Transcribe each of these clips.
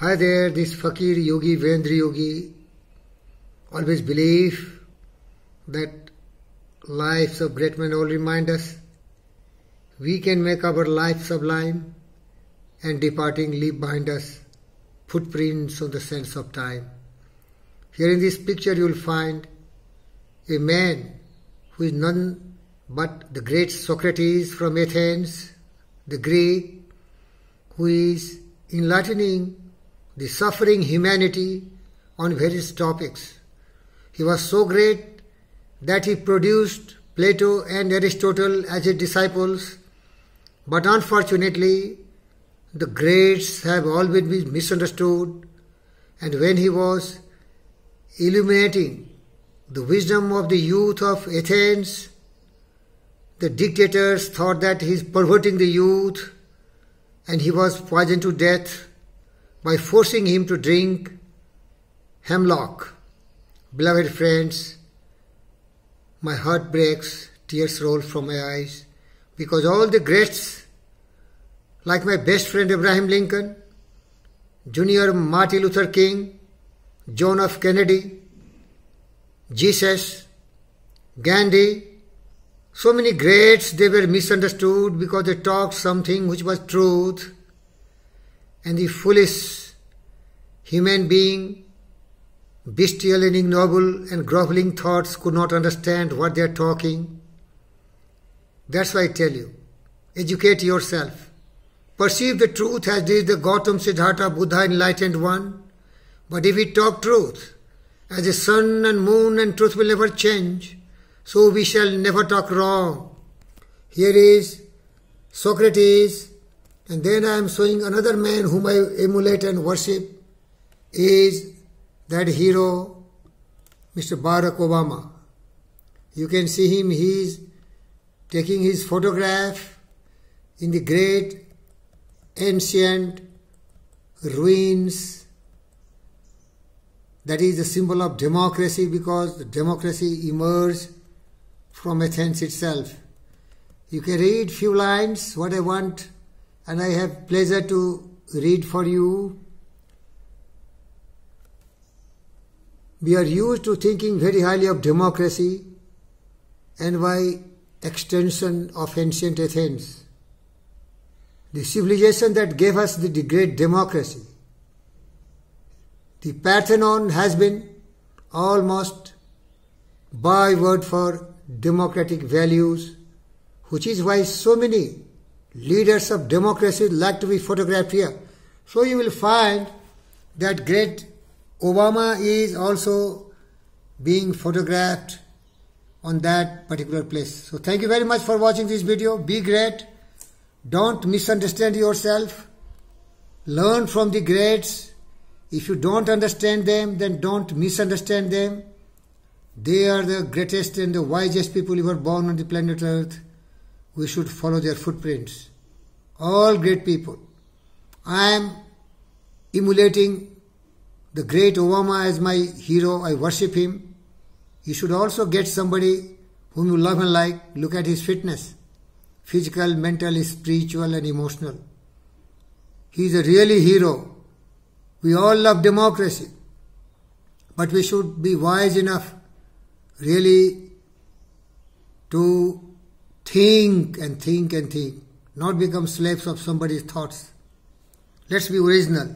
Hi there, this fakir yogi, Vendra yogi, always believe that lives of great men all remind us we can make our life sublime and departing leave behind us footprints on the sands of time. Here in this picture you will find a man who is none but the great Socrates from Athens, the Greek, who is enlightening the suffering humanity on various topics. He was so great that he produced Plato and Aristotle as his disciples, but unfortunately, the greats have always been misunderstood, and when he was illuminating the wisdom of the youth of Athens, the dictators thought that he is perverting the youth and he was poisoned to death by forcing him to drink hemlock. Beloved friends, my heart breaks, tears roll from my eyes because all the greats, like my best friend Abraham Lincoln, Junior Martin Luther King, John F. Kennedy, Jesus, Gandhi, so many greats, they were misunderstood because they talked something which was truth and the foolish human being, bestial and ignoble and groveling thoughts could not understand what they are talking. That's why I tell you, educate yourself. Perceive the truth as did the Gautam Siddhartha Buddha enlightened one. But if we talk truth, as the sun and moon and truth will never change, so we shall never talk wrong. Here is Socrates and then I am showing another man whom I emulate and worship is that hero, Mr. Barack Obama. You can see him, he is taking his photograph in the great ancient ruins. That is the symbol of democracy because democracy emerged from Athens itself. You can read few lines, what I want and I have pleasure to read for you. We are used to thinking very highly of democracy and by extension of ancient Athens. The civilization that gave us the great democracy. The Parthenon has been almost byword for democratic values, which is why so many leaders of democracies like to be photographed here. So you will find that great Obama is also being photographed on that particular place. So thank you very much for watching this video. Be great. Don't misunderstand yourself. Learn from the greats. If you don't understand them, then don't misunderstand them. They are the greatest and the wisest people ever born on the planet Earth we should follow their footprints. All great people. I am emulating the great Obama as my hero. I worship him. You should also get somebody whom you love and like. Look at his fitness physical, mental, spiritual, and emotional. He is a really hero. We all love democracy. But we should be wise enough really to think and think and think, not become slaves of somebody's thoughts. Let's be original.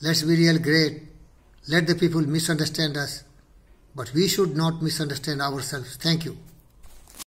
Let's be real great. Let the people misunderstand us. But we should not misunderstand ourselves. Thank you.